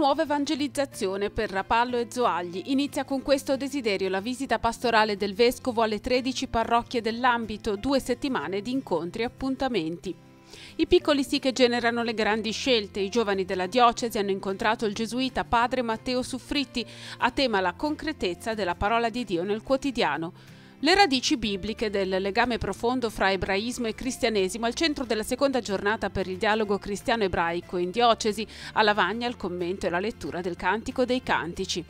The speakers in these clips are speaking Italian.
nuova evangelizzazione per Rapallo e Zoagli. Inizia con questo desiderio la visita pastorale del Vescovo alle 13 parrocchie dell'ambito, due settimane di incontri e appuntamenti. I piccoli sì che generano le grandi scelte. I giovani della diocesi hanno incontrato il gesuita padre Matteo Suffritti a tema la concretezza della parola di Dio nel quotidiano. Le radici bibliche del legame profondo fra ebraismo e cristianesimo al centro della seconda giornata per il dialogo cristiano-ebraico in diocesi, a Lavagna il commento e la lettura del Cantico dei Cantici.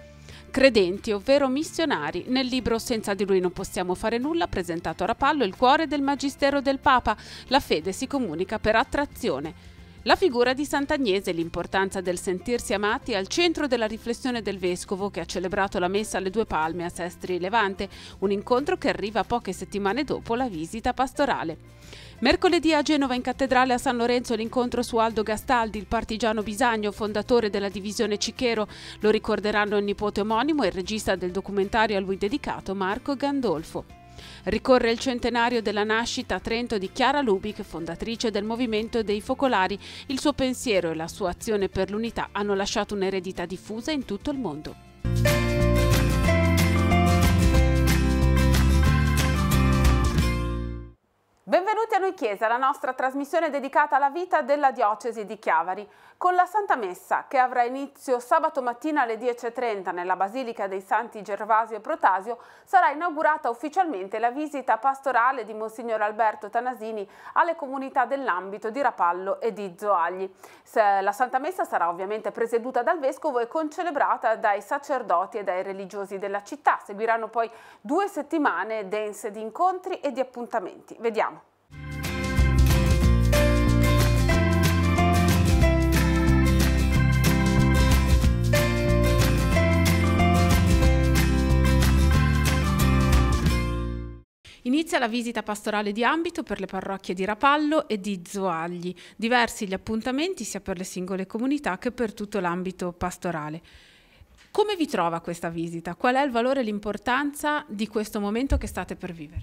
Credenti, ovvero missionari, nel libro Senza di lui non possiamo fare nulla, presentato a Rapallo, il cuore del Magistero del Papa, la fede si comunica per attrazione. La figura di Sant'Agnese e l'importanza del sentirsi amati è al centro della riflessione del Vescovo che ha celebrato la messa alle due palme a Sestri Levante, un incontro che arriva poche settimane dopo la visita pastorale. Mercoledì a Genova in cattedrale a San Lorenzo l'incontro su Aldo Gastaldi, il partigiano bisagno, fondatore della divisione Cichero. Lo ricorderanno il nipote omonimo e il regista del documentario a lui dedicato Marco Gandolfo. Ricorre il centenario della nascita a Trento di Chiara Lubic, fondatrice del movimento dei focolari. Il suo pensiero e la sua azione per l'unità hanno lasciato un'eredità diffusa in tutto il mondo. Chiesa, la nostra trasmissione dedicata alla vita della diocesi di Chiavari, con la Santa Messa che avrà inizio sabato mattina alle 10.30 nella Basilica dei Santi Gervasio e Protasio, sarà inaugurata ufficialmente la visita pastorale di Monsignor Alberto Tanasini alle comunità dell'ambito di Rapallo e di Zoagli. La Santa Messa sarà ovviamente presieduta dal Vescovo e concelebrata dai sacerdoti e dai religiosi della città. Seguiranno poi due settimane dense di incontri e di appuntamenti. Vediamo. Inizia la visita pastorale di ambito per le parrocchie di Rapallo e di Zoagli, diversi gli appuntamenti sia per le singole comunità che per tutto l'ambito pastorale. Come vi trova questa visita? Qual è il valore e l'importanza di questo momento che state per vivere?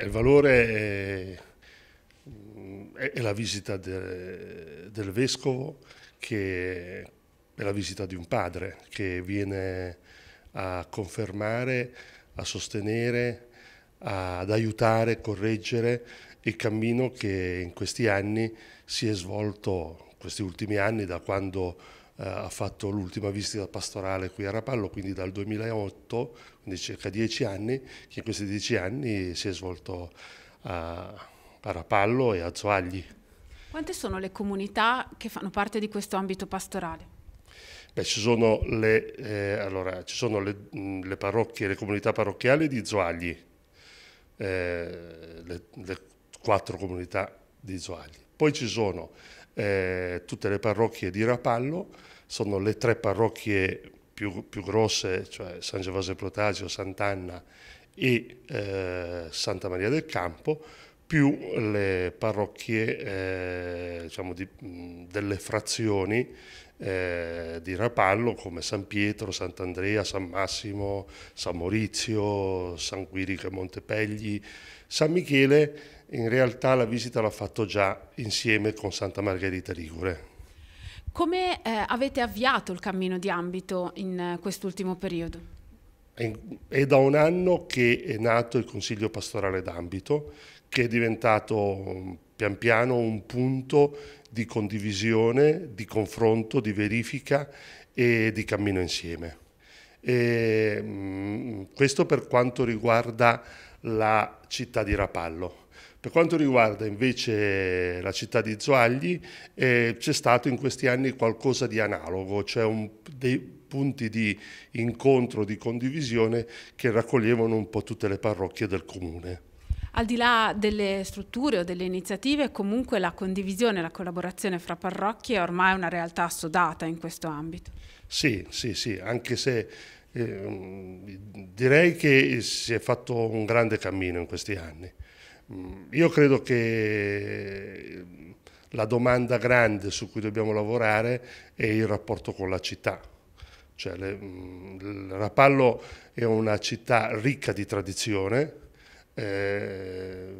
il valore mm, è, è la visita de, del vescovo, che è la visita di un padre che viene a confermare, a sostenere, ad aiutare, correggere il cammino che in questi anni si è svolto, questi ultimi anni, da quando eh, ha fatto l'ultima visita pastorale qui a Rapallo, quindi dal 2008, quindi circa dieci anni, che in questi dieci anni si è svolto a, a Rapallo e a Zoagli. Quante sono le comunità che fanno parte di questo ambito pastorale? Beh, ci sono le, eh, allora, ci sono le, mh, le parrocchie, le comunità parrocchiali di Zoagli, eh, le, le, quattro comunità di Zoagli. Poi ci sono eh, tutte le parrocchie di Rapallo, sono le tre parrocchie più, più grosse, cioè San Giovase Protagio, Sant'Anna e eh, Santa Maria del Campo, più le parrocchie eh, diciamo di, mh, delle frazioni eh, di Rapallo come San Pietro, Sant'Andrea, San Massimo, San Maurizio, San Quirico e Montepegli. San Michele in realtà la visita l'ha fatto già insieme con Santa Margherita Ligure. Come eh, avete avviato il cammino di ambito in eh, quest'ultimo periodo? È da un anno che è nato il Consiglio Pastorale d'Ambito, che è diventato mm, pian piano un punto di condivisione, di confronto, di verifica e di cammino insieme. E, mm, questo per quanto riguarda la città di Rapallo. Per quanto riguarda invece la città di Zoagli, eh, c'è stato in questi anni qualcosa di analogo, cioè un, dei punti di incontro, di condivisione che raccoglievano un po' tutte le parrocchie del comune. Al di là delle strutture o delle iniziative, comunque la condivisione e la collaborazione fra parrocchie è ormai una realtà assodata in questo ambito. Sì, sì, sì, anche se eh, direi che si è fatto un grande cammino in questi anni. Mm, io credo che ehm, la domanda grande su cui dobbiamo lavorare è il rapporto con la città. Cioè, le, mm, Rapallo è una città ricca di tradizione, eh,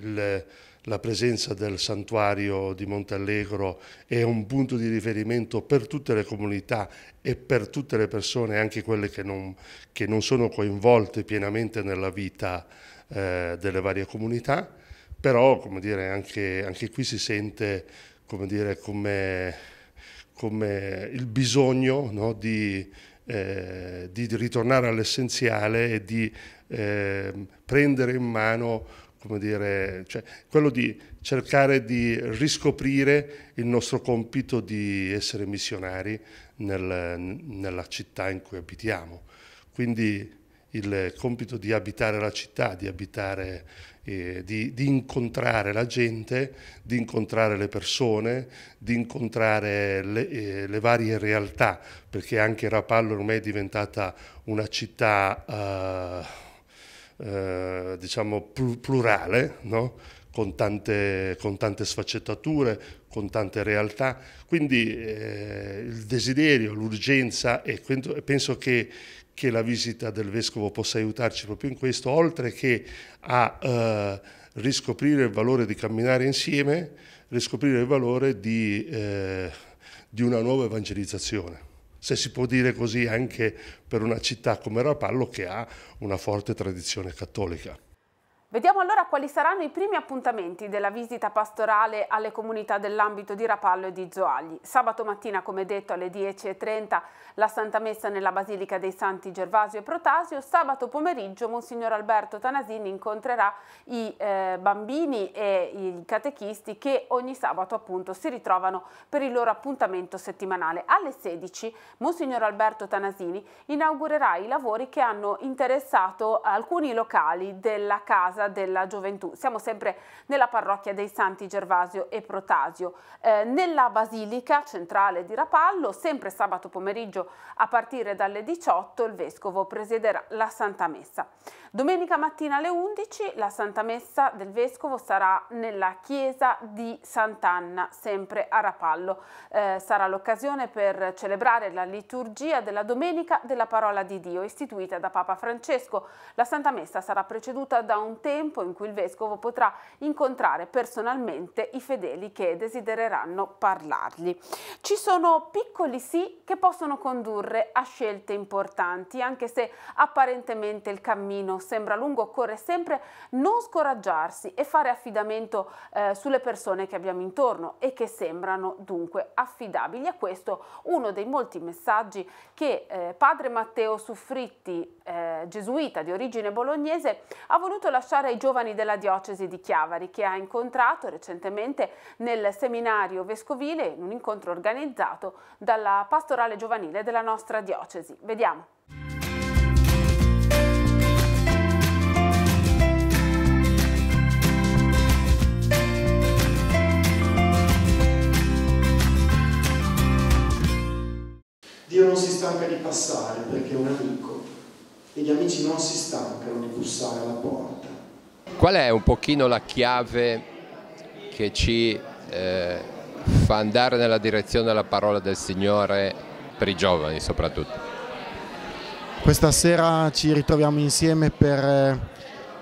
il, la presenza del santuario di Montallegro è un punto di riferimento per tutte le comunità e per tutte le persone, anche quelle che non, che non sono coinvolte pienamente nella vita eh, delle varie comunità, però come dire, anche, anche qui si sente come, dire, come, come il bisogno no, di eh, di ritornare all'essenziale e di eh, prendere in mano, come dire, cioè, quello di cercare di riscoprire il nostro compito di essere missionari nel, nella città in cui abitiamo. Quindi il compito di abitare la città, di abitare eh, di, di, incontrare la gente, di incontrare le persone, di incontrare le, eh, le varie realtà, perché anche Rapallo ormai è diventata una città eh, eh diciamo plurale, no? con, tante, con tante sfaccettature, con tante realtà, quindi eh, il desiderio, l'urgenza e penso che che la visita del Vescovo possa aiutarci proprio in questo, oltre che a eh, riscoprire il valore di camminare insieme, riscoprire il valore di, eh, di una nuova evangelizzazione se si può dire così anche per una città come Rapallo che ha una forte tradizione cattolica. Vediamo allora quali saranno i primi appuntamenti della visita pastorale alle comunità dell'ambito di Rapallo e di Zoagli. Sabato mattina, come detto, alle 10.30 la Santa Messa nella Basilica dei Santi Gervasio e Protasio. Sabato pomeriggio Monsignor Alberto Tanasini incontrerà i eh, bambini e i catechisti che ogni sabato appunto si ritrovano per il loro appuntamento settimanale. Alle 16 Monsignor Alberto Tanasini inaugurerà i lavori che hanno interessato alcuni locali della casa casa della gioventù. Siamo sempre nella parrocchia dei Santi Gervasio e Protasio. Eh, nella basilica centrale di Rapallo, sempre sabato pomeriggio a partire dalle 18, il vescovo presiederà la Santa Messa. Domenica mattina alle 11 la Santa Messa del Vescovo sarà nella chiesa di Sant'Anna, sempre a Rapallo. Eh, sarà l'occasione per celebrare la liturgia della Domenica della Parola di Dio, istituita da Papa Francesco. La Santa Messa sarà preceduta da un tempo in cui il Vescovo potrà incontrare personalmente i fedeli che desidereranno parlargli. Ci sono piccoli sì che possono condurre a scelte importanti, anche se apparentemente il cammino sembra lungo, occorre sempre non scoraggiarsi e fare affidamento eh, sulle persone che abbiamo intorno e che sembrano dunque affidabili. E questo uno dei molti messaggi che eh, padre Matteo Suffritti, eh, gesuita di origine bolognese, ha voluto lasciare ai giovani della diocesi di Chiavari che ha incontrato recentemente nel seminario vescovile in un incontro organizzato dalla pastorale giovanile della nostra diocesi. Vediamo. Dio non si stanca di passare perché è un amico e gli amici non si stancano di bussare alla porta. Qual è un pochino la chiave che ci eh, fa andare nella direzione della parola del Signore per i giovani soprattutto? Questa sera ci ritroviamo insieme per eh,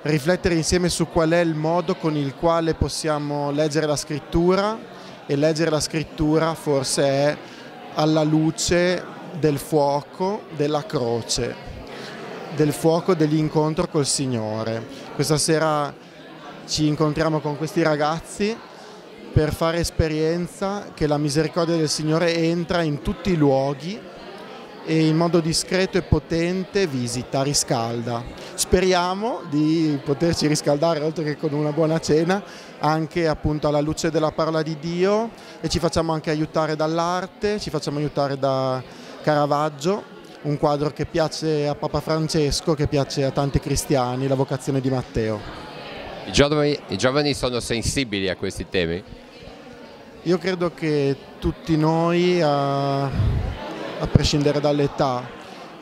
riflettere insieme su qual è il modo con il quale possiamo leggere la scrittura e leggere la scrittura forse è alla luce del fuoco della croce, del fuoco dell'incontro col Signore. Questa sera ci incontriamo con questi ragazzi per fare esperienza che la misericordia del Signore entra in tutti i luoghi e in modo discreto e potente visita, riscalda. Speriamo di poterci riscaldare, oltre che con una buona cena, anche appunto alla luce della parola di Dio e ci facciamo anche aiutare dall'arte, ci facciamo aiutare da, Caravaggio, un quadro che piace a Papa Francesco, che piace a tanti cristiani, la vocazione di Matteo. I giovani, I giovani, sono sensibili a questi temi? Io credo che tutti noi, a, a prescindere dall'età,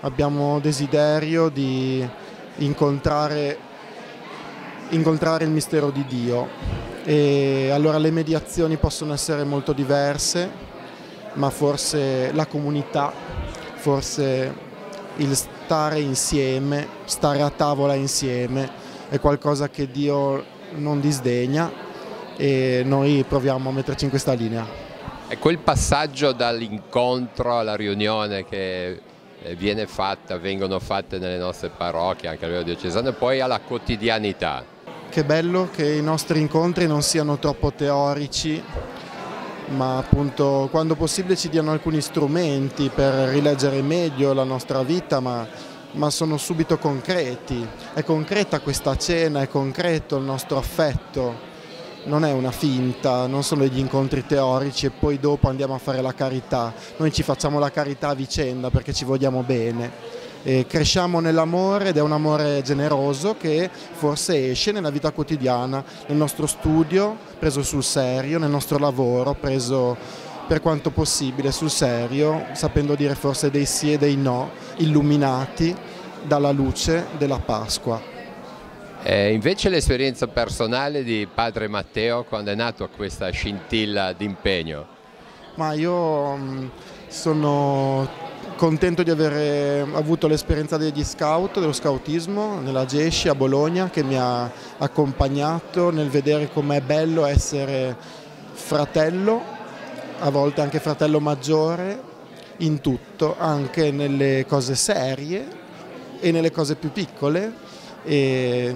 abbiamo desiderio di incontrare, incontrare il mistero di Dio e allora le mediazioni possono essere molto diverse ma forse la comunità, forse il stare insieme, stare a tavola insieme è qualcosa che Dio non disdegna e noi proviamo a metterci in questa linea. E quel passaggio dall'incontro alla riunione che eh, viene fatta, vengono fatte nelle nostre parrocchie, anche a livello diocesano, e poi alla quotidianità. Che bello che i nostri incontri non siano troppo teorici, ma appunto quando possibile ci diano alcuni strumenti per rileggere meglio la nostra vita, ma, ma sono subito concreti. È concreta questa cena, è concreto il nostro affetto, non è una finta, non sono degli incontri teorici e poi dopo andiamo a fare la carità. Noi ci facciamo la carità a vicenda perché ci vogliamo bene eh, cresciamo nell'amore ed è un amore generoso che forse esce nella vita quotidiana, nel nostro studio preso sul serio, nel nostro lavoro preso per quanto possibile sul serio, sapendo dire forse dei sì e dei no, illuminati dalla luce della Pasqua. Eh, invece l'esperienza personale di padre Matteo quando è nato questa scintilla d'impegno? Ma io mm, sono contento di aver avuto l'esperienza degli scout, dello scoutismo nella GESCI a Bologna che mi ha accompagnato nel vedere com'è bello essere fratello, a volte anche fratello maggiore, in tutto, anche nelle cose serie e nelle cose più piccole e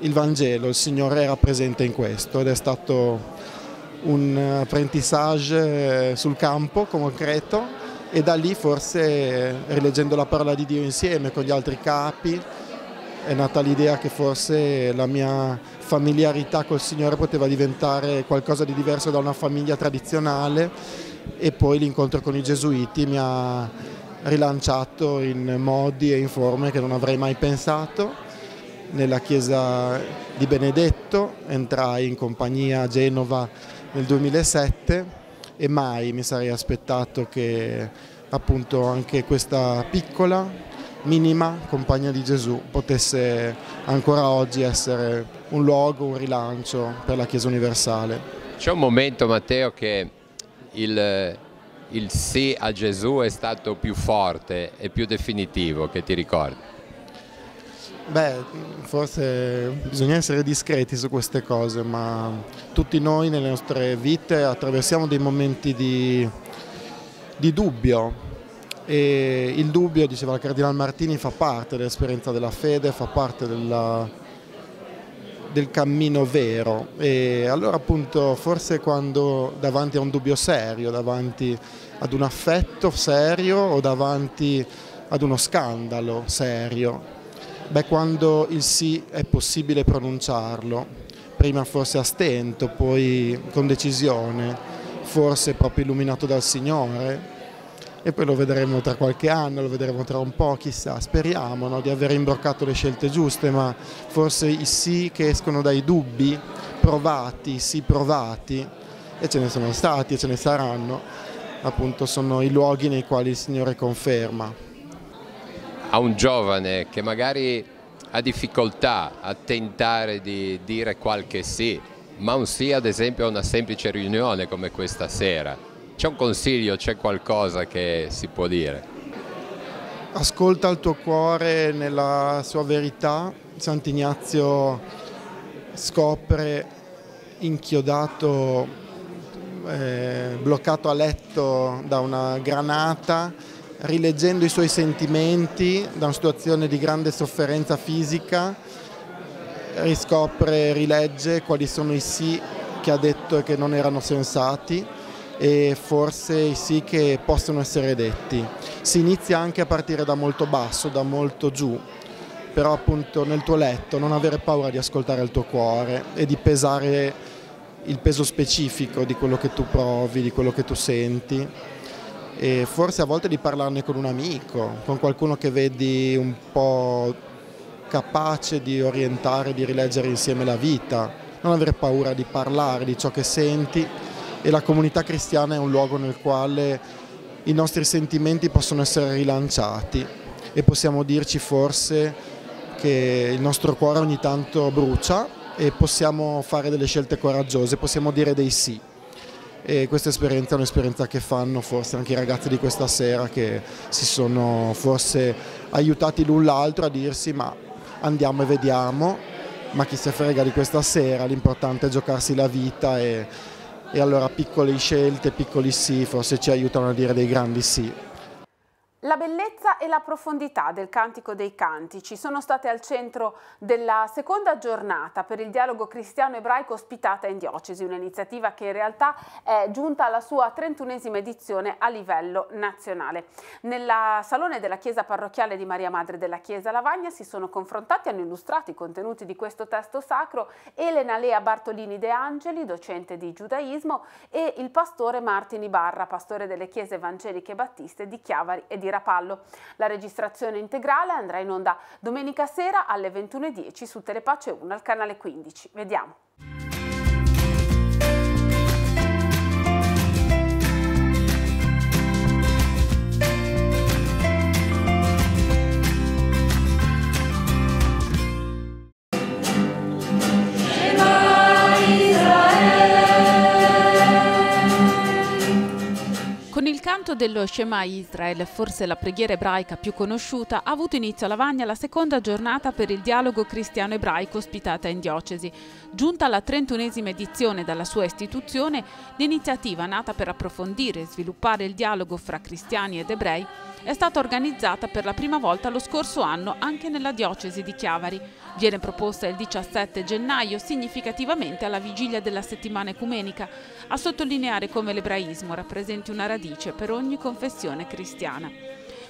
il Vangelo, il Signore era presente in questo ed è stato un eh, apprentissage eh, sul campo concreto e da lì forse rileggendo la parola di Dio insieme con gli altri capi è nata l'idea che forse la mia familiarità col Signore poteva diventare qualcosa di diverso da una famiglia tradizionale e poi l'incontro con i gesuiti mi ha rilanciato in modi e in forme che non avrei mai pensato. Nella chiesa di Benedetto entrai in compagnia a Genova nel 2007 e mai mi sarei aspettato che appunto anche questa piccola, minima compagnia di Gesù potesse ancora oggi essere un luogo, un rilancio per la Chiesa universale. C'è un momento Matteo che il, il sì a Gesù è stato più forte e più definitivo, che ti ricordi? Beh, forse bisogna essere discreti su queste cose, ma tutti noi nelle nostre vite attraversiamo dei momenti di, di dubbio e il dubbio, diceva il Cardinal Martini, fa parte dell'esperienza della fede, fa parte della, del cammino vero e allora appunto forse quando davanti a un dubbio serio, davanti ad un affetto serio o davanti ad uno scandalo serio Beh, quando il sì è possibile pronunciarlo, prima forse a stento, poi con decisione, forse proprio illuminato dal Signore e poi lo vedremo tra qualche anno, lo vedremo tra un po', chissà, speriamo no, di aver imbroccato le scelte giuste, ma forse i sì che escono dai dubbi, provati, sì provati, e ce ne sono stati e ce ne saranno, appunto sono i luoghi nei quali il Signore conferma a un giovane che magari ha difficoltà a tentare di dire qualche sì, ma un sì ad esempio a una semplice riunione come questa sera. C'è un consiglio, c'è qualcosa che si può dire? Ascolta il tuo cuore nella sua verità. Sant'Ignazio scopre inchiodato, eh, bloccato a letto da una granata, rileggendo i suoi sentimenti da una situazione di grande sofferenza fisica, riscopre, rilegge quali sono i sì che ha detto e che non erano sensati e forse i sì che possono essere detti. Si inizia anche a partire da molto basso, da molto giù, però appunto nel tuo letto non avere paura di ascoltare il tuo cuore e di pesare il peso specifico di quello che tu provi, di quello che tu senti e forse a volte di parlarne con un amico, con qualcuno che vedi un po' capace di orientare, di rileggere insieme la vita, non avere paura di parlare di ciò che senti e la comunità cristiana è un luogo nel quale i nostri sentimenti possono essere rilanciati e possiamo dirci forse che il nostro cuore ogni tanto brucia e possiamo fare delle scelte coraggiose, possiamo dire dei sì e questa esperienza è un'esperienza che fanno forse anche i ragazzi di questa sera che si sono forse aiutati l'un l'altro a dirsi ma andiamo e vediamo, ma chi se frega di questa sera, l'importante è giocarsi la vita e, e allora piccole scelte, piccoli sì forse ci aiutano a dire dei grandi sì. La bellezza e la profondità del Cantico dei Cantici sono state al centro della seconda giornata per il dialogo cristiano-ebraico ospitata in diocesi, un'iniziativa che in realtà è giunta alla sua 31esima edizione a livello nazionale. Nella salone della chiesa parrocchiale di Maria Madre della Chiesa Lavagna si sono confrontati, hanno illustrato i contenuti di questo testo sacro Elena Lea Bartolini De Angeli, docente di giudaismo, e il pastore Martini Barra, pastore delle chiese evangeliche battiste di Chiavari e di Mirapallo. La registrazione integrale andrà in onda domenica sera alle 21.10 su Telepace 1 al canale 15. Vediamo. canto dello Shema Israel, forse la preghiera ebraica più conosciuta, ha avuto inizio a Lavagna la seconda giornata per il dialogo cristiano-ebraico ospitata in diocesi. Giunta alla trentunesima edizione dalla sua istituzione, l'iniziativa nata per approfondire e sviluppare il dialogo fra cristiani ed ebrei è stata organizzata per la prima volta lo scorso anno anche nella diocesi di Chiavari. Viene proposta il 17 gennaio, significativamente alla vigilia della settimana ecumenica, a sottolineare come l'ebraismo rappresenti una radice per ogni confessione cristiana.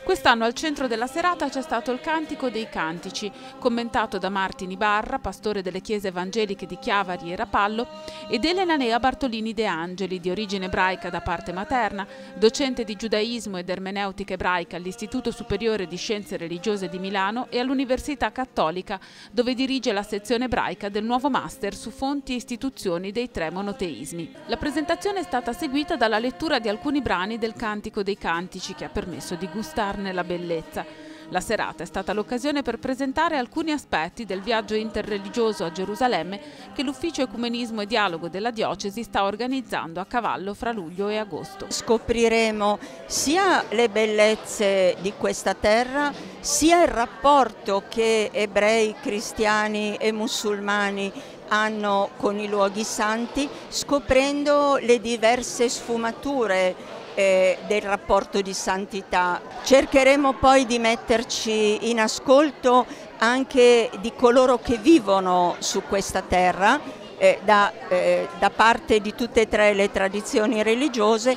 Quest'anno al centro della serata c'è stato il Cantico dei Cantici, commentato da Martini Barra, pastore delle chiese evangeliche di Chiavari e Rapallo, ed Elena Nea Bartolini De Angeli, di origine ebraica da parte materna, docente di giudaismo ed ermeneutica ebraica all'Istituto Superiore di Scienze Religiose di Milano e all'Università Cattolica, dove dirige la sezione ebraica del nuovo master su fonti e istituzioni dei tre monoteismi. La presentazione è stata seguita dalla lettura di alcuni brani del Cantico dei Cantici, che ha permesso di gustare darne la bellezza. La serata è stata l'occasione per presentare alcuni aspetti del viaggio interreligioso a Gerusalemme che l'Ufficio Ecumenismo e Dialogo della Diocesi sta organizzando a cavallo fra luglio e agosto. Scopriremo sia le bellezze di questa terra, sia il rapporto che ebrei, cristiani e musulmani hanno con i luoghi santi, scoprendo le diverse sfumature eh, del rapporto di santità. Cercheremo poi di metterci in ascolto anche di coloro che vivono su questa terra, eh, da, eh, da parte di tutte e tre le tradizioni religiose,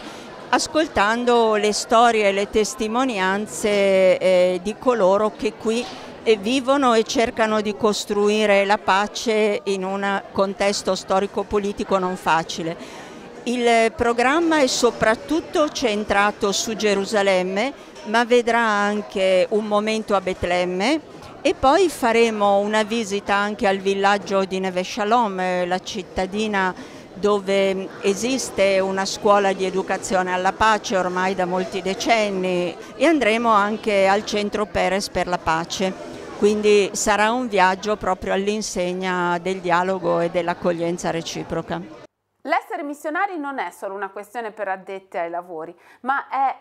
ascoltando le storie e le testimonianze eh, di coloro che qui e eh, vivono e cercano di costruire la pace in un contesto storico-politico non facile. Il programma è soprattutto centrato su Gerusalemme, ma vedrà anche un momento a Betlemme e poi faremo una visita anche al villaggio di Neve Shalom, la cittadina dove esiste una scuola di educazione alla pace ormai da molti decenni e andremo anche al centro Perez per la pace. Quindi sarà un viaggio proprio all'insegna del dialogo e dell'accoglienza reciproca. L'essere missionari non è solo una questione per addette ai lavori, ma è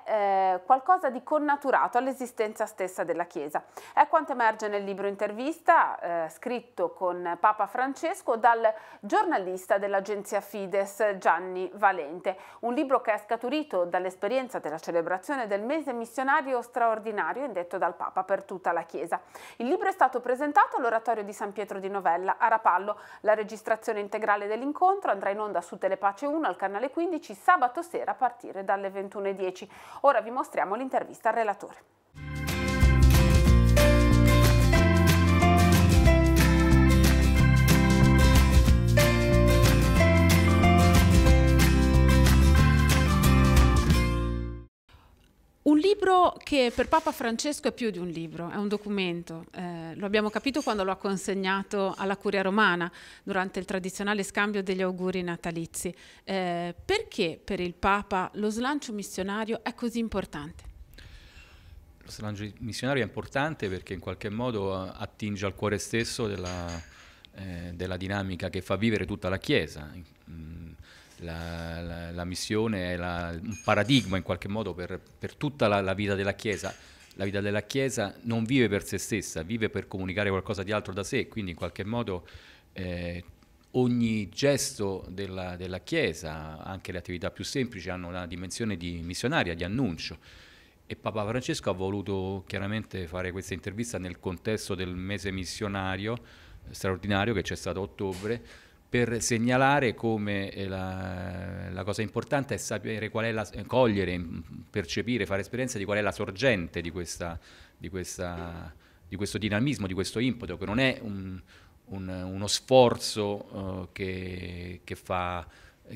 eh, qualcosa di connaturato all'esistenza stessa della Chiesa. È quanto emerge nel libro intervista eh, scritto con Papa Francesco dal giornalista dell'agenzia Fides Gianni Valente, un libro che è scaturito dall'esperienza della celebrazione del mese missionario straordinario indetto dal Papa per tutta la Chiesa. Il libro è stato presentato all'oratorio di San Pietro di Novella a Rapallo. La registrazione integrale dell'incontro andrà in onda su su Telepace 1 al canale 15 sabato sera a partire dalle 21.10. Ora vi mostriamo l'intervista al relatore. libro che per Papa Francesco è più di un libro, è un documento. Eh, lo abbiamo capito quando lo ha consegnato alla Curia Romana durante il tradizionale scambio degli auguri natalizi. Eh, perché per il Papa lo slancio missionario è così importante? Lo slancio missionario è importante perché in qualche modo eh, attinge al cuore stesso della, eh, della dinamica che fa vivere tutta la Chiesa. Mm la, la, la missione è la, un paradigma in qualche modo per, per tutta la vita della Chiesa la vita della Chiesa non vive per se stessa, vive per comunicare qualcosa di altro da sé, quindi in qualche modo eh, ogni gesto della, della, Chiesa, anche le attività più semplici, hanno una dimensione di missionaria, di annuncio. E Papa Francesco ha voluto chiaramente fare questa intervista nel contesto del mese missionario straordinario che c'è stato a ottobre, per segnalare come eh, la, la, cosa importante è sapere qual è la, eh, cogliere, mm, percepire, fare esperienza di qual è la sorgente di, questa, di, questa, di questo dinamismo, di questo impeto, che non è un, un, uno sforzo uh, che, che, fa,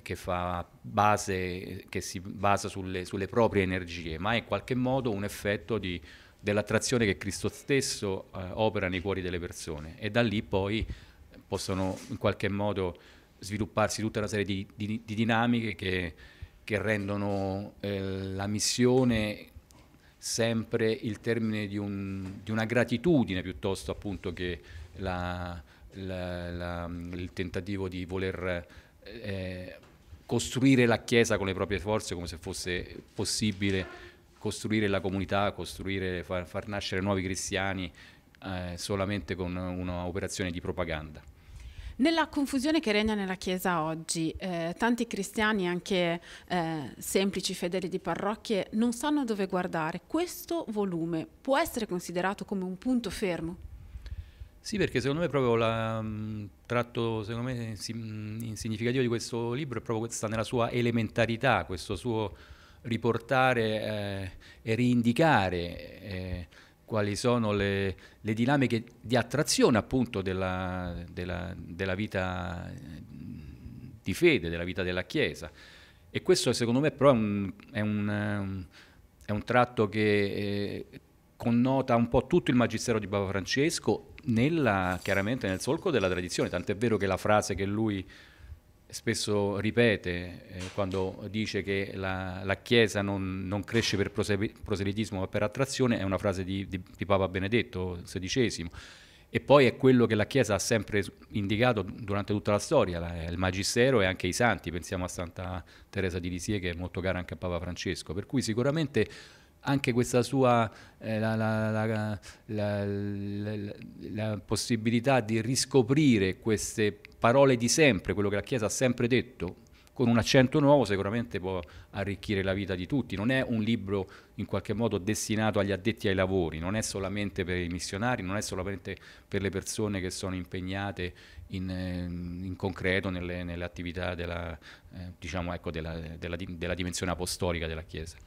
che, fa, base, che si basa sulle, sulle, proprie energie, ma è in qualche modo un effetto dell'attrazione che Cristo stesso uh, opera nei cuori delle persone e da lì poi possono in qualche modo svilupparsi tutta una serie di, di, di dinamiche che, che rendono eh, la missione sempre il termine di, un, di una gratitudine piuttosto che la, la, la, il tentativo di voler eh, costruire la Chiesa con le proprie forze come se fosse possibile costruire la comunità, costruire, far, far nascere nuovi cristiani eh, solamente con un'operazione di propaganda. Nella confusione che regna nella Chiesa oggi, eh, tanti cristiani, anche eh, semplici fedeli di parrocchie, non sanno dove guardare. Questo volume può essere considerato come un punto fermo? Sì, perché secondo me proprio il mm, tratto me, significativo di questo libro è proprio questa, nella sua elementarità, questo suo riportare eh, e reindicare eh, quali sono le, le dinamiche di attrazione appunto della, della, della vita eh, di fede, della vita della Chiesa. E questo secondo me però è un, è un, è un tratto che eh, connota un po' tutto il magistero di Papa Francesco, nella, chiaramente nel solco della tradizione, tant'è vero che la frase che lui spesso ripete eh, quando dice che la, la Chiesa non, non, cresce per proselitismo ma per attrazione, è una frase di, di, di, Papa Benedetto XVI. E poi è quello che la Chiesa ha sempre indicato durante tutta la storia, la, il Magistero e anche i Santi, pensiamo a Santa Teresa di Lisie che è molto cara anche a Papa Francesco, per cui sicuramente anche questa sua eh, la, la, la, possibilità di riscoprire queste parole di sempre, quello che la Chiesa ha sempre detto, con un accento nuovo sicuramente può arricchire la vita di tutti. Non è un libro in qualche modo destinato agli addetti ai lavori, non è solamente per i missionari, non è solamente per le persone che sono impegnate in, eh, in concreto nelle, nelle attività della, eh, diciamo, ecco, della, della, della dimensione apostolica della Chiesa.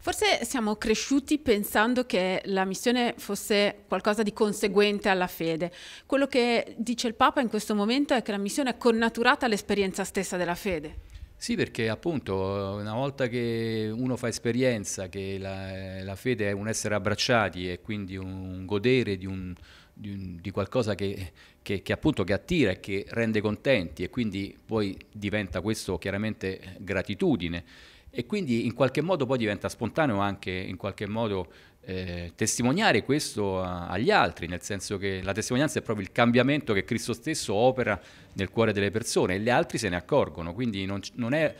Forse siamo cresciuti pensando che la missione fosse qualcosa di conseguente alla fede. Quello che dice il Papa in questo momento è che la missione è connaturata all'esperienza stessa della fede. Sì, perché appunto una volta che uno fa esperienza che la, la fede è un essere abbracciati e quindi un godere di, un, di, un, di qualcosa che, che, che, appunto che attira e che rende contenti e quindi poi diventa questo chiaramente gratitudine e quindi in qualche modo poi diventa spontaneo anche in qualche modo eh, testimoniare questo a, agli altri, nel senso che la testimonianza è proprio il cambiamento che Cristo stesso opera nel cuore delle persone e gli altri se ne accorgono, quindi non, non è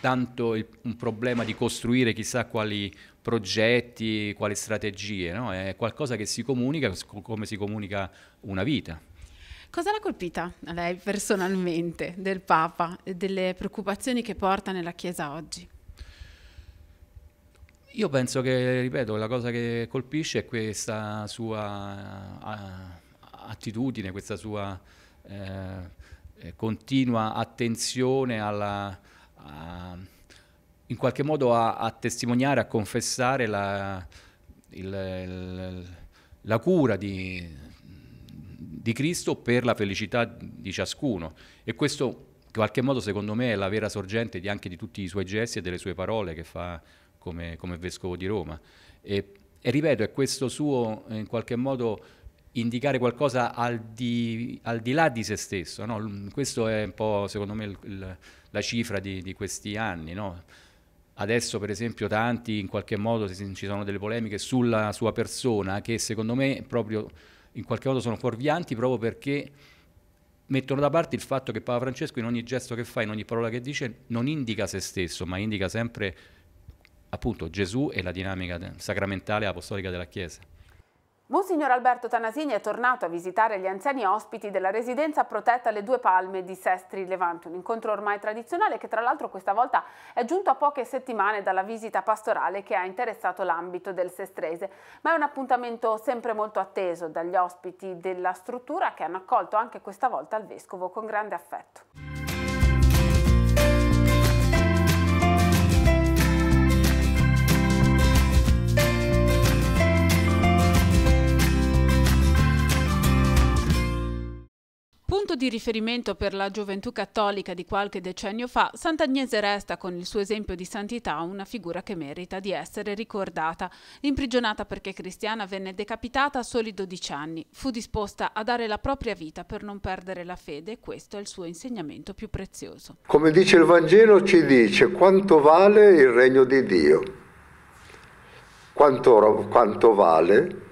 tanto il, un problema di costruire chissà quali progetti, quali strategie, no? è qualcosa che si comunica come si comunica una vita. Cosa l'ha colpita a lei personalmente del Papa e delle preoccupazioni che porta nella Chiesa oggi? Io penso che, ripeto, la cosa che colpisce è questa sua eh, attitudine, questa sua eh, eh, continua attenzione alla, a, in qualche modo a, a testimoniare, a confessare la, il, il, la cura di, di Cristo per la felicità di ciascuno. E questo in qualche modo secondo me è la vera sorgente di anche di tutti i suoi gesti e delle sue parole che fa come, come vescovo di Roma. E, e, ripeto, è questo suo in qualche modo indicare qualcosa al di, al di là di se stesso. No? Questo è un po', secondo me, il, il, la cifra di, di questi anni. No? Adesso, per esempio, tanti in qualche modo ci sono delle polemiche sulla sua persona che secondo me proprio in qualche modo sono fuorvianti proprio perché mettono da parte il fatto che Papa Francesco in ogni gesto che fa, in ogni parola che dice, non indica se stesso, ma indica sempre appunto Gesù e la dinamica sacramentale apostolica della Chiesa. Monsignor Alberto Tanasini è tornato a visitare gli anziani ospiti della residenza protetta alle Due Palme di Sestri Levante, un incontro ormai tradizionale che tra l'altro questa volta è giunto a poche settimane dalla visita pastorale che ha interessato l'ambito del Sestrese, ma è un appuntamento sempre molto atteso dagli ospiti della struttura che hanno accolto anche questa volta il Vescovo con grande affetto. Punto di riferimento per la gioventù cattolica di qualche decennio fa, Sant'Agnese resta con il suo esempio di santità una figura che merita di essere ricordata. Imprigionata perché cristiana, venne decapitata a soli 12 anni. Fu disposta a dare la propria vita per non perdere la fede e questo è il suo insegnamento più prezioso. Come dice il Vangelo, ci dice quanto vale il regno di Dio, quanto, quanto vale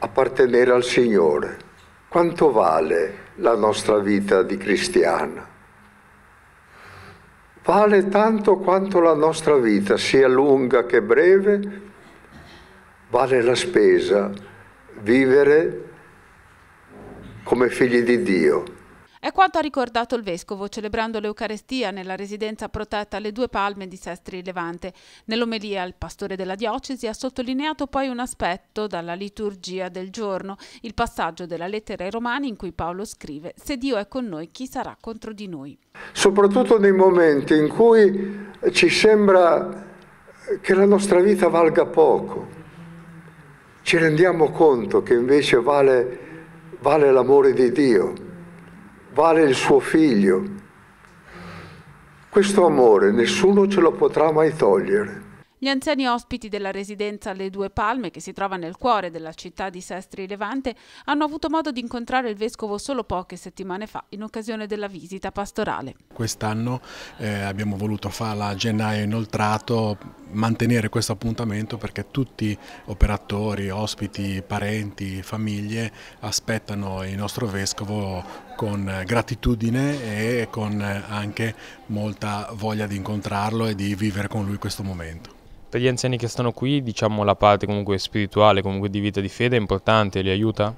appartenere al Signore quanto vale la nostra vita di cristiana? Vale tanto quanto la nostra vita sia lunga che breve? Vale la spesa vivere come figli di Dio? È quanto ha ricordato il Vescovo celebrando l'Eucarestia nella residenza protetta alle due palme di Sestri Levante. Nell'omelia il pastore della diocesi ha sottolineato poi un aspetto dalla liturgia del giorno, il passaggio della lettera ai Romani in cui Paolo scrive «Se Dio è con noi, chi sarà contro di noi?». Soprattutto nei momenti in cui ci sembra che la nostra vita valga poco, ci rendiamo conto che invece vale, vale l'amore di Dio vale il suo figlio. Questo amore nessuno ce lo potrà mai togliere. Gli anziani ospiti della residenza Le Due Palme, che si trova nel cuore della città di Sestri Levante, hanno avuto modo di incontrare il vescovo solo poche settimane fa in occasione della visita pastorale. Quest'anno eh, abbiamo voluto fare la gennaio inoltrato, mantenere questo appuntamento perché tutti operatori, ospiti, parenti, famiglie aspettano il nostro vescovo con eh, gratitudine e con eh, anche molta voglia di incontrarlo e di vivere con lui questo momento. Per gli anziani che stanno qui, diciamo la parte comunque spirituale, comunque di vita di fede è importante, li aiuta?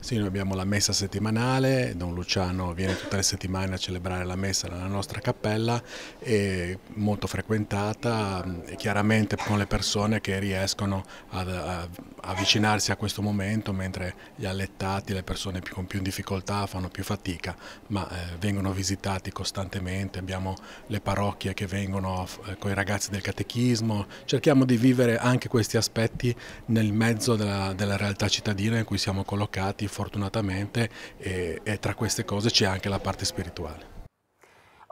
Sì, noi abbiamo la messa settimanale, Don Luciano viene tutte le settimane a celebrare la messa nella nostra cappella, è molto frequentata chiaramente con le persone che riescono ad, avvicinarsi a questo momento, mentre gli allettati, le persone più, con più difficoltà fanno più fatica, ma eh, vengono visitati costantemente, abbiamo le parrocchie che vengono eh, con i ragazzi del catechismo, cerchiamo di vivere anche questi aspetti nel mezzo della, della realtà cittadina in cui siamo collocati fortunatamente e, e tra queste cose c'è anche la parte spirituale.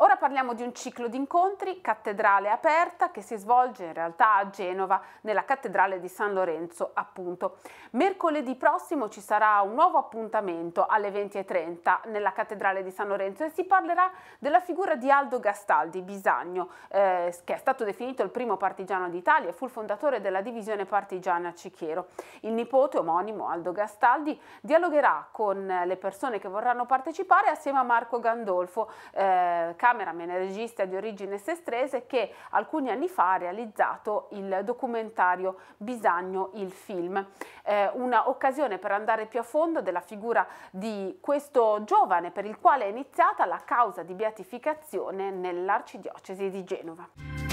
Ora parliamo di un ciclo di incontri, cattedrale aperta, che si svolge in realtà a Genova, nella cattedrale di San Lorenzo, appunto. Mercoledì prossimo ci sarà un nuovo appuntamento alle 20.30 nella cattedrale di San Lorenzo e si parlerà della figura di Aldo Gastaldi, Bisagno, eh, che è stato definito il primo partigiano d'Italia e fu il fondatore della divisione partigiana Cichiero. Il nipote omonimo Aldo Gastaldi dialogherà con le persone che vorranno partecipare assieme a Marco Gandolfo, eh, cameraman Carmine, regista di origine sestrese che alcuni anni fa ha realizzato il documentario Bisagno il film. Eh, una occasione per andare più a fondo della figura di questo giovane per il quale è iniziata la causa di beatificazione nell'arcidiocesi di Genova.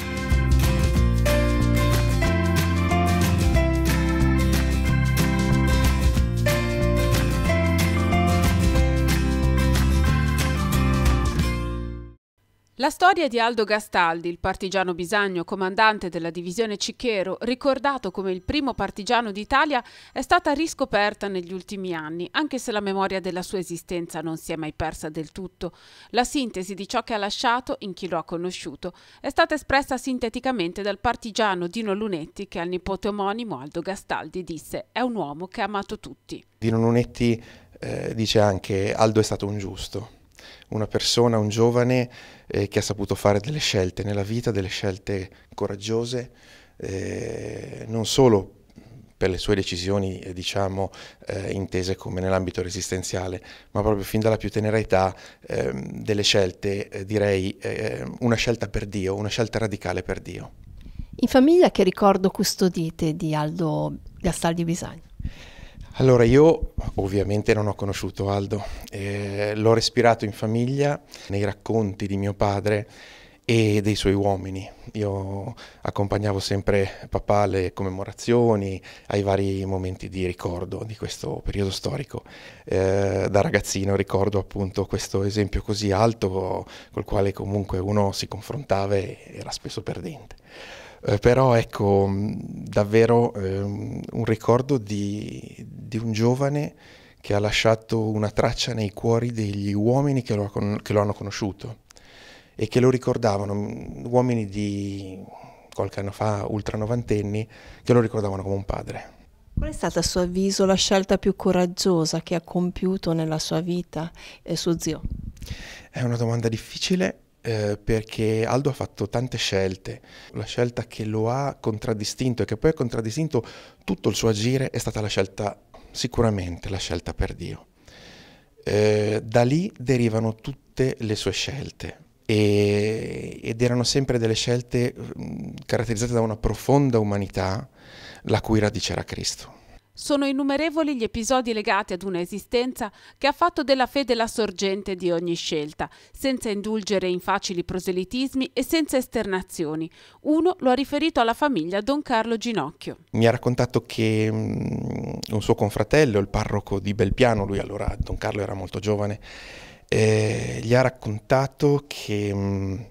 La storia di Aldo Gastaldi, il partigiano bisagno comandante della divisione Cicchero, ricordato come il primo partigiano d'Italia, è stata riscoperta negli ultimi anni, anche se la memoria della sua esistenza non si è mai persa del tutto. La sintesi di ciò che ha lasciato in chi lo ha conosciuto è stata espressa sinteticamente dal partigiano Dino Lunetti che al nipote omonimo Aldo Gastaldi disse «È un uomo che ha amato tutti». Dino Lunetti eh, dice anche «Aldo è stato un giusto» una persona, un giovane eh, che ha saputo fare delle scelte nella vita, delle scelte coraggiose, eh, non solo per le sue decisioni, eh, diciamo, eh intese come nell'ambito resistenziale, ma proprio fin dalla più tenera età ehm, delle scelte, eh, direi, eh, una scelta per Dio, una scelta radicale per Dio. In famiglia che ricordo custodite di Aldo Gastaldi Bisagno? Allora io ovviamente non ho conosciuto Aldo, eh, l'ho respirato in famiglia, nei racconti di mio padre e dei suoi uomini. Io accompagnavo sempre papà alle commemorazioni, ai vari momenti di ricordo di questo periodo storico. Eh, da ragazzino ricordo appunto questo esempio così alto col quale comunque uno si confrontava e era spesso perdente. Eh, però ecco, mm, davvero eh, un ricordo di, di, un giovane che ha lasciato una traccia nei cuori degli uomini che lo, che lo hanno conosciuto e che lo ricordavano, mm, uomini di qualche anno fa, ultra novantenni, che lo ricordavano come un padre. Qual è stata a suo avviso la scelta più coraggiosa che ha compiuto nella sua vita e eh, suo zio? È una domanda difficile eh, perché Aldo ha fatto tante scelte. La scelta che lo ha contraddistinto e che poi ha contraddistinto tutto il suo agire è stata la scelta, sicuramente la scelta per Dio. Eh, da lì derivano tutte le sue scelte e, ed erano sempre delle scelte mh, mm, caratterizzate da una profonda umanità la cui radice era Cristo. Sono innumerevoli gli episodi legati ad un'esistenza che ha fatto della fede la sorgente di ogni scelta, senza indulgere in facili proselitismi e senza esternazioni. Uno lo ha riferito alla famiglia Don Carlo Ginocchio. Mi ha raccontato che mm, un suo confratello, il parroco di Belpiano, lui allora Don Carlo era molto giovane, eh, gli ha raccontato che um,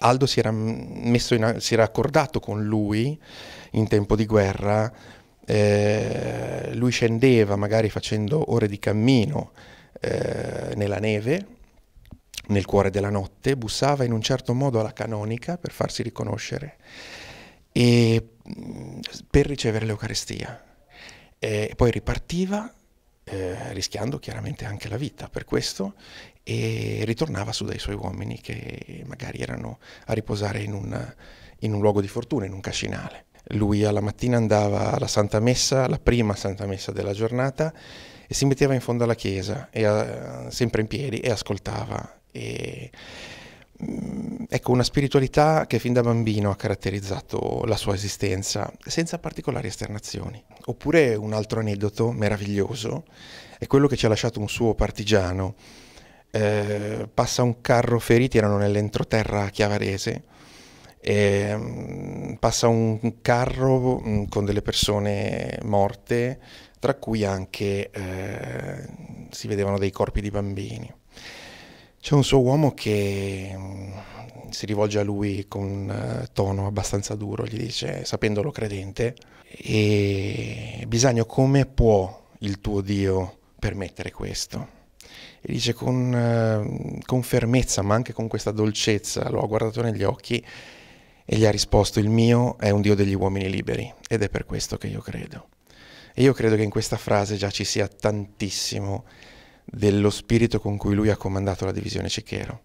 Aldo si era, messo in, si era accordato con lui in tempo di guerra eh, lui scendeva magari facendo ore di cammino eh, nella neve, nel cuore della notte, bussava in un certo modo alla canonica per farsi riconoscere e mm, per ricevere l'Eucarestia. E poi ripartiva, eh, rischiando chiaramente anche la vita per questo, e ritornava su dai suoi uomini che magari erano a riposare in un, in un luogo di fortuna, in un cascinale. Lui alla mattina andava alla Santa Messa, la prima Santa Messa della giornata, e si metteva in fondo alla chiesa, e, eh, sempre in piedi, e ascoltava. E, mm, ecco, una spiritualità che fin da bambino ha caratterizzato la sua esistenza, senza particolari esternazioni. Oppure un altro aneddoto meraviglioso è quello che ci ha lasciato un suo partigiano. Eh, passa un carro feriti, erano nell'entroterra chiavarese, e ehm, passa un carro mm, con delle persone morte, tra cui anche eh, si vedevano dei corpi di bambini. C'è un suo uomo che mm, si rivolge a lui con eh, tono abbastanza duro, gli dice, sapendolo credente, e Bisagno come può il tuo Dio permettere questo? E dice con, ehm, con fermezza, ma anche con questa dolcezza, lo ha guardato negli occhi e gli ha risposto, il mio è un Dio degli uomini liberi ed è per questo che io credo. E io credo che in questa frase già ci sia tantissimo dello spirito con cui lui ha comandato la divisione Cicchero,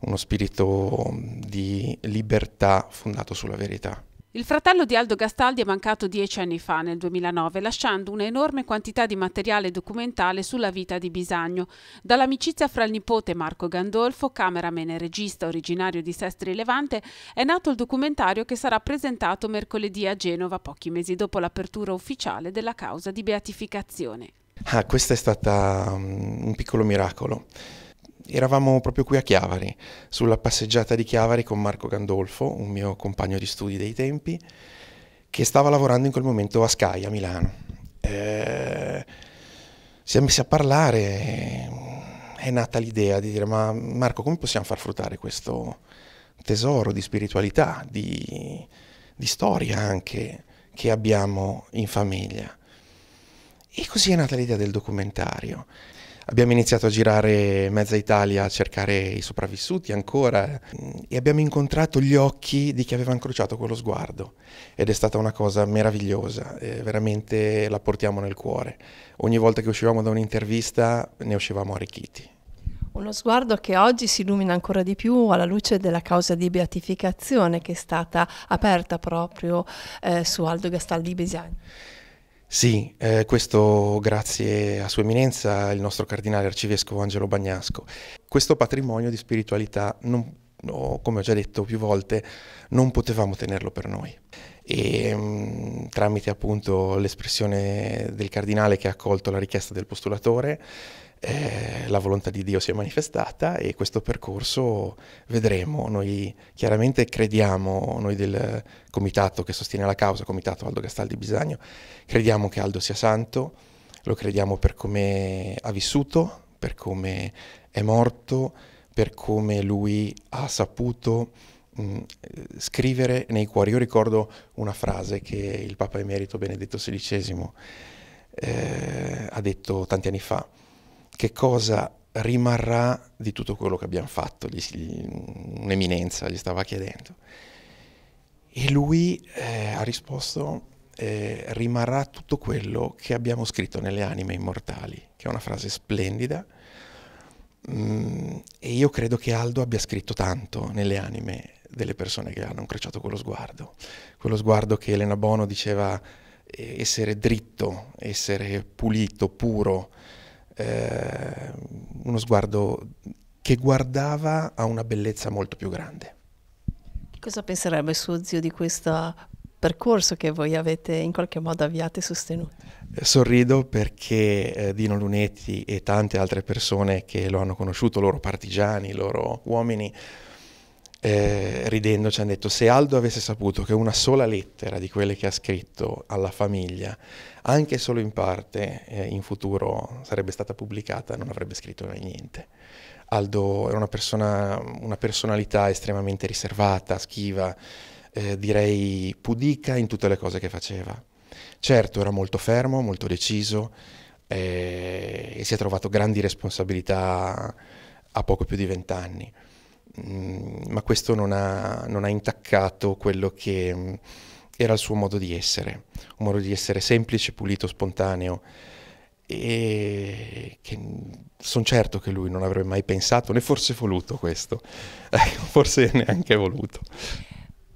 uno spirito di libertà fondato sulla verità. Il fratello di Aldo Gastaldi è mancato dieci anni fa, nel 2009, lasciando un'enorme quantità di materiale documentale sulla vita di Bisagno, dall'amicizia fra il nipote Marco Gandolfo, cameraman e regista originario di Sestri Levante, è nato il documentario che sarà presentato mercoledì a Genova, pochi mesi dopo l'apertura ufficiale della causa di beatificazione. Ah, questo è stato mm, un piccolo miracolo eravamo proprio qui a Chiavari, sulla passeggiata di Chiavari con Marco Gandolfo, un mio compagno di studi dei tempi, che stava lavorando in quel momento a Sky a Milano. Eh, si è messi a parlare, è nata l'idea di dire ma Marco come possiamo far fruttare questo tesoro di spiritualità, di, di storia anche che abbiamo in famiglia? E così è nata l'idea del documentario. Abbiamo iniziato a girare mezza Italia a cercare i sopravvissuti ancora mm, e abbiamo incontrato gli occhi di chi aveva incrociato quello sguardo ed è stata una cosa meravigliosa, eh, veramente la portiamo nel cuore. Ogni volta che uscivamo da un'intervista ne uscivamo arricchiti. Uno sguardo che oggi si illumina ancora di più alla luce della causa di beatificazione che è stata aperta proprio eh, su Aldo Gastaldi Besiani. Sì, eh, questo grazie a Sua Eminenza, il nostro cardinale arcivescovo Angelo Bagnasco. Questo patrimonio di spiritualità, non, no, come ho già detto più volte, non potevamo tenerlo per noi. E mh, mm, tramite appunto l'espressione del cardinale che ha accolto la richiesta del postulatore, eh, la volontà di Dio si è manifestata e questo percorso vedremo. Noi chiaramente crediamo, noi del comitato che sostiene la causa, comitato Aldo Gastaldi Bisagno, crediamo che Aldo sia santo, lo crediamo per come ha vissuto, per come è morto, per come lui ha saputo mm, scrivere nei cuori. Io ricordo una frase che il Papa Emerito Benedetto XVI eh, ha detto tanti anni fa che cosa rimarrà di tutto quello che abbiamo fatto, gli, gli, un'eminenza gli stava chiedendo. E lui eh, ha risposto, eh, rimarrà tutto quello che abbiamo scritto nelle anime immortali, che è una frase splendida, mm, e io credo che Aldo abbia scritto tanto nelle anime delle persone che hanno incrociato quello sguardo, quello sguardo che Elena Bono diceva eh, essere dritto, essere pulito, puro, eh, uno sguardo che guardava a una bellezza molto più grande. Che cosa penserebbe suo zio di questo percorso che voi avete in qualche modo avviato e sostenuto? Eh, sorrido perché eh, Dino Lunetti e tante altre persone che lo hanno conosciuto, loro partigiani, loro uomini, eh, ridendo ci hanno detto se Aldo avesse saputo che una sola lettera di quelle che ha scritto alla famiglia, anche solo in parte, eh, in futuro sarebbe stata pubblicata, non avrebbe scritto mai niente. Aldo era una, persona, una personalità estremamente riservata, schiva, eh, direi pudica in tutte le cose che faceva. Certo, era molto fermo, molto deciso eh, e si è trovato grandi responsabilità a poco più di vent'anni. Mm, ma questo non ha, non ha intaccato quello che mm, era il suo modo di essere, un modo di essere semplice, pulito, spontaneo e che sono certo che lui non avrebbe mai pensato né forse voluto questo, forse neanche voluto.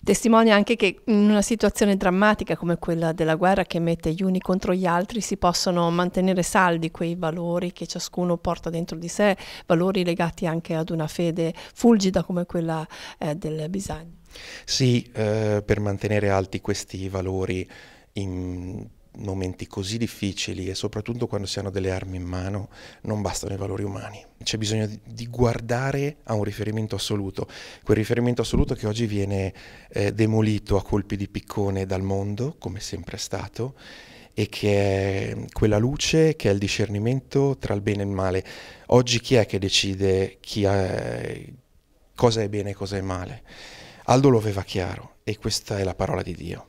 Testimonia anche che in una situazione drammatica come quella della guerra che mette gli uni contro gli altri si possono mantenere saldi quei valori che ciascuno porta dentro di sé, valori legati anche ad una fede fulgida come quella eh, del bisogno. Sì, eh, per mantenere alti questi valori in momenti così difficili e soprattutto quando si hanno delle armi in mano non bastano i valori umani. C'è bisogno di guardare a un riferimento assoluto, quel riferimento assoluto che oggi viene eh, demolito a colpi di piccone dal mondo, come sempre è stato, e che è quella luce che è il discernimento tra il bene e il male. Oggi chi è che decide chi è, cosa è bene e cosa è male? Aldo lo aveva chiaro e questa è la parola di Dio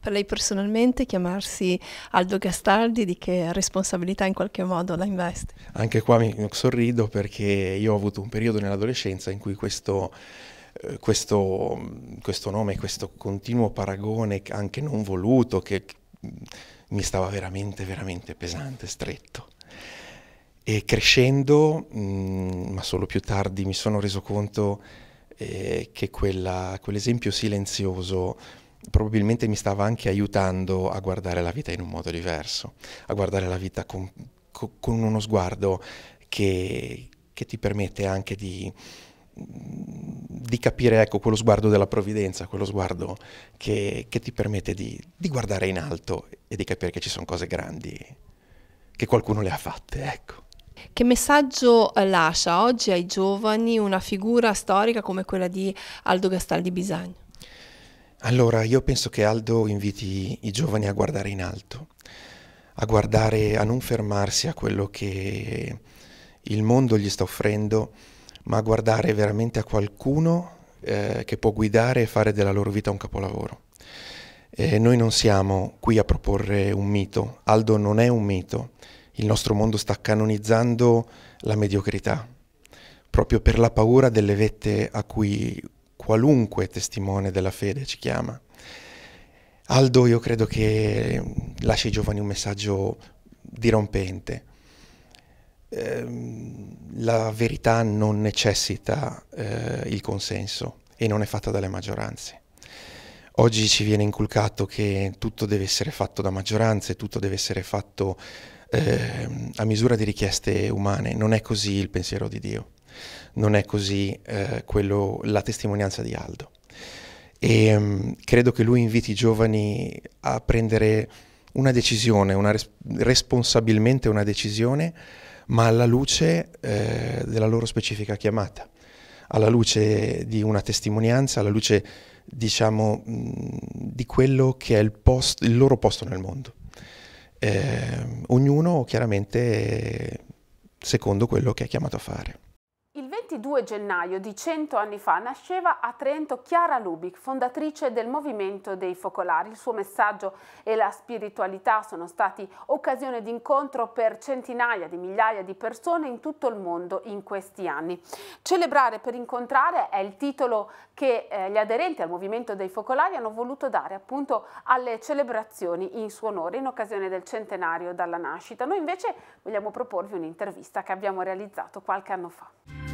per lei personalmente chiamarsi Aldo Gastaldi, di che responsabilità in qualche modo la investe? Anche qua mi sorrido perché io ho avuto un periodo nell'adolescenza in cui questo... Eh, questo, mm, questo, nome, questo continuo paragone anche non voluto che mm, mi stava veramente, veramente pesante, stretto. E crescendo, mh, mm, ma solo più tardi, mi sono reso conto eh, che quell'esempio quell silenzioso probabilmente mi stava anche aiutando a guardare la vita in un modo diverso, a guardare la vita con, con uno sguardo che, che, ti permette anche di, di capire ecco, quello sguardo della provvidenza, quello sguardo che, che ti permette di, di, guardare in alto e di capire che ci sono cose grandi, che qualcuno le ha fatte. Ecco. Che messaggio eh, lascia oggi ai giovani una figura storica come quella di Aldo Gastaldi Bisagno? Allora, io penso che Aldo inviti i giovani a guardare in alto, a guardare, a non fermarsi a quello che il mondo gli sta offrendo, ma a guardare veramente a qualcuno eh, che può guidare e fare della loro vita un capolavoro. Eh, noi non siamo qui a proporre un mito, Aldo non è un mito, il nostro mondo sta canonizzando la mediocrità, proprio per la paura delle vette a cui qualunque testimone della fede ci chiama. Aldo io credo che lasci ai giovani un messaggio dirompente. Ehm, la verità non necessita eh, il consenso e non è fatta dalle maggioranze. Oggi ci viene inculcato che tutto deve essere fatto da maggioranze, tutto deve essere fatto eh, a misura di richieste umane. Non è così il pensiero di Dio non è così eh, quello, la testimonianza di Aldo. E ehm, mh, credo che lui inviti i giovani a prendere una decisione, una res- responsabilmente una decisione, ma alla luce eh, della loro specifica chiamata, alla luce di una testimonianza, alla luce diciamo mh, di quello che è il, post- il, loro posto nel mondo. Eh, ognuno chiaramente secondo quello che è chiamato a fare. 22 gennaio di 100 anni fa nasceva a Trento Chiara Lubic, fondatrice del Movimento dei Focolari. Il suo messaggio e la spiritualità sono stati occasione di incontro per centinaia di migliaia di persone in tutto il mondo in questi anni. Celebrare per incontrare è il titolo che eh, gli aderenti al Movimento dei Focolari hanno voluto dare appunto alle celebrazioni in suo onore in occasione del centenario dalla nascita. Noi invece vogliamo proporvi un'intervista che abbiamo realizzato qualche anno fa.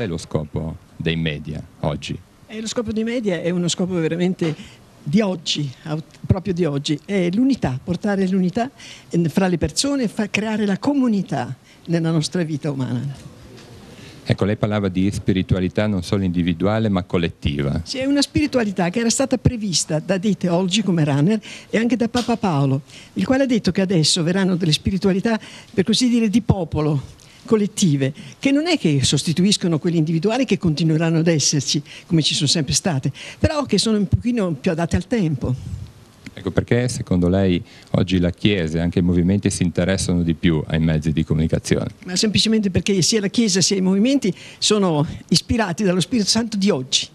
qual è lo scopo dei media oggi? Eh, lo scopo dei media è uno scopo veramente di oggi, proprio di oggi, è l'unità, portare l'unità eh, fra le persone, fa creare la comunità nella nostra vita umana. Ecco, lei parlava di spiritualità non solo individuale ma collettiva. Sì, è una spiritualità che era stata prevista da dei teologi come Runner e anche da Papa Paolo, il quale ha detto che adesso verranno delle spiritualità, per così dire, di popolo, collettive, che non è che sostituiscono quelle individuali che continueranno ad esserci, come ci sono sempre state, però che sono un pochino più adatte al tempo. Ecco perché secondo lei oggi la Chiesa e anche i movimenti si interessano di più ai mezzi di comunicazione? Ma semplicemente perché sia la Chiesa sia i movimenti sono ispirati dallo Spirito Santo di oggi.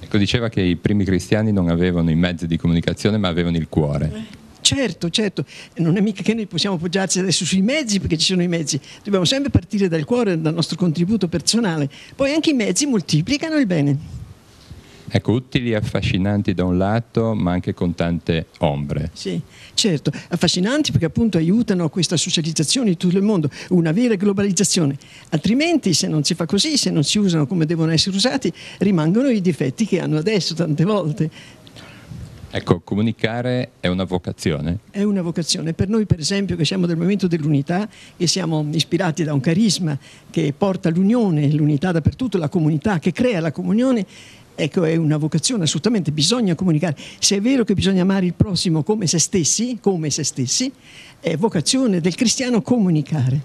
Ecco, diceva che i primi cristiani non avevano i mezzi di comunicazione ma avevano il cuore. Eh. Certo, certo, non è mica che noi possiamo appoggiarci adesso sui mezzi perché ci sono i mezzi, dobbiamo sempre partire dal cuore, dal nostro contributo personale, poi anche i mezzi moltiplicano il bene. Ecco, utili e affascinanti da un lato, ma anche con tante ombre. Sì, certo, affascinanti perché appunto aiutano a questa socializzazione di tutto il mondo, una vera globalizzazione. Altrimenti, se non si fa così, se non si usano come devono essere usati, rimangono i difetti che hanno adesso tante volte. Ecco, comunicare è una vocazione. È una vocazione. Per noi, per esempio, che siamo del Movimento dell'Unità e siamo ispirati da un carisma che porta l'unione, l'unità dappertutto, la comunità, che crea la comunione, Ecco, è una vocazione assolutamente, bisogna comunicare. Se è vero che bisogna amare il prossimo come se stessi, come se stessi, è vocazione del cristiano comunicare.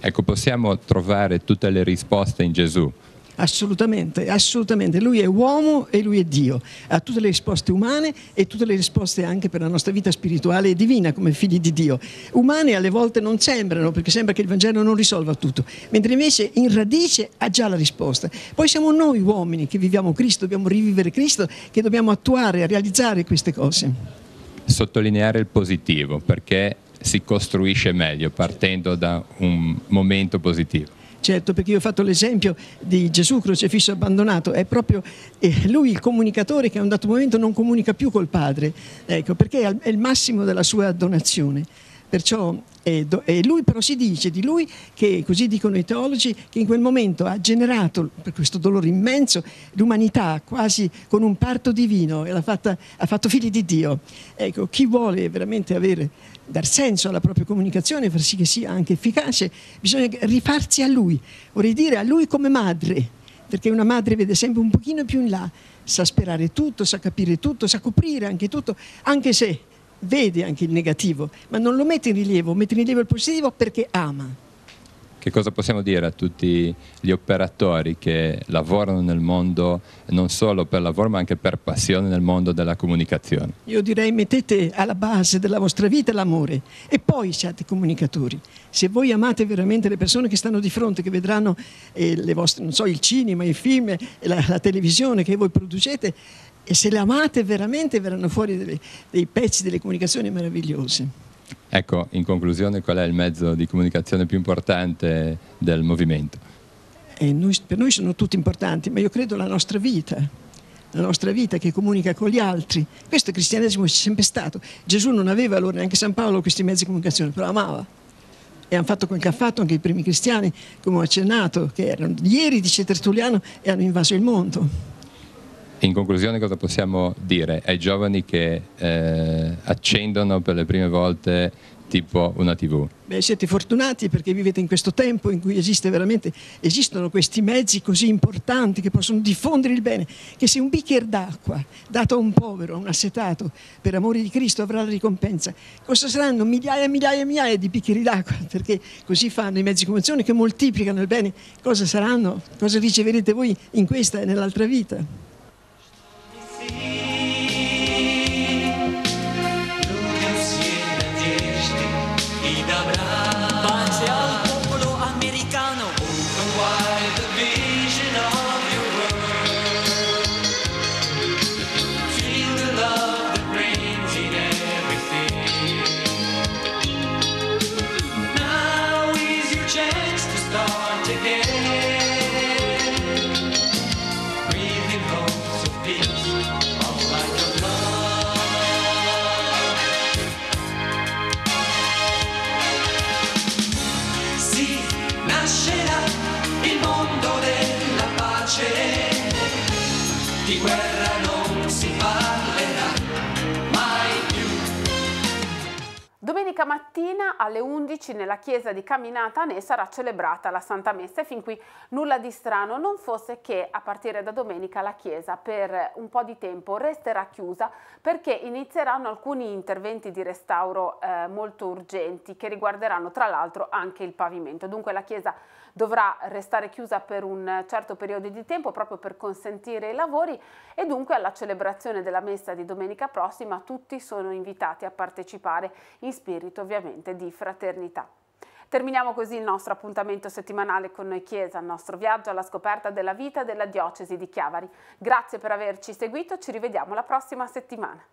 Ecco, possiamo trovare tutte le risposte in Gesù assolutamente, assolutamente. Lui è uomo e lui è Dio, ha tutte le risposte umane e tutte le risposte anche per la nostra vita spirituale e divina come figli di Dio. Umane alle volte non sembrano, perché sembra che il Vangelo non risolva tutto, mentre invece in radice ha già la risposta. Poi siamo noi uomini che viviamo Cristo, dobbiamo rivivere Cristo, che dobbiamo attuare, realizzare queste cose. Sottolineare il positivo, perché si costruisce meglio partendo da un momento positivo certo, perché io ho fatto l'esempio di Gesù crocifisso abbandonato, è proprio eh, lui il comunicatore che a un dato momento non comunica più col Padre, ecco, perché è il massimo della sua donazione. Perciò eh, e lui però si dice di lui che, così dicono i teologi, che in quel momento ha generato per questo dolore immenso l'umanità quasi con un parto divino e fatta, ha fatto figli di Dio. Ecco, chi vuole veramente avere dar senso alla propria comunicazione, far sì che sia anche efficace, bisogna rifarsi a lui, vorrei dire a lui come madre, perché una madre vede sempre un pochino più in là, sa sperare tutto, sa capire tutto, sa coprire anche tutto, anche se vede anche il negativo, ma non lo mette in rilievo, mette in rilievo il positivo perché ama che cosa possiamo dire a tutti gli operatori che lavorano nel mondo non solo per lavoro ma anche per passione nel mondo della comunicazione? Io direi mettete alla base della vostra vita l'amore e poi siate comunicatori. Se voi amate veramente le persone che stanno di fronte, che vedranno eh, vostre, so, il cinema, i film, la, la televisione che voi producete, e se le amate veramente verranno fuori delle, dei pezzi, delle comunicazioni meravigliose. Ecco, in conclusione, qual è il mezzo di comunicazione più importante del movimento? Noi, per noi sono tutti importanti, ma io credo la nostra vita, la nostra vita che comunica con gli altri. Questo è il cristianesimo c'è sempre stato. Gesù non aveva allora neanche San Paolo questi mezzi di comunicazione, però amava. E hanno fatto quel che ha fatto anche i primi cristiani, come ho accennato, che erano ieri, dice Tertulliano, e hanno invaso il mondo. In conclusione cosa possiamo dire ai giovani che eh, accendono per le prime volte tipo una tv? Beh, siete fortunati perché vivete in questo tempo in cui esiste veramente, esistono questi mezzi così importanti che possono diffondere il bene, che se un bicchiere d'acqua dato a un povero, a un assetato, per amore di Cristo avrà la ricompensa, cosa saranno migliaia e migliaia e migliaia di bicchieri d'acqua, perché così fanno i mezzi di comunicazione che moltiplicano il bene, cosa saranno, cosa riceverete voi in questa e nell'altra vita? sair. alle 11 nella chiesa di Caminata Ne sarà celebrata la Santa Messa e fin qui nulla di strano, non fosse che a partire da domenica la chiesa per un po' di tempo resterà chiusa perché inizieranno alcuni interventi di restauro eh, molto urgenti che riguarderanno tra l'altro anche il pavimento. Dunque la chiesa dovrà restare chiusa per un certo periodo di tempo proprio per consentire i lavori e dunque alla celebrazione della messa di domenica prossima tutti sono invitati a partecipare in spirito ovviamente di fraternità. Terminiamo così il nostro appuntamento settimanale con Noi Chiesa, il nostro viaggio alla scoperta della vita della diocesi di Chiavari. Grazie per averci seguito, ci rivediamo la prossima settimana.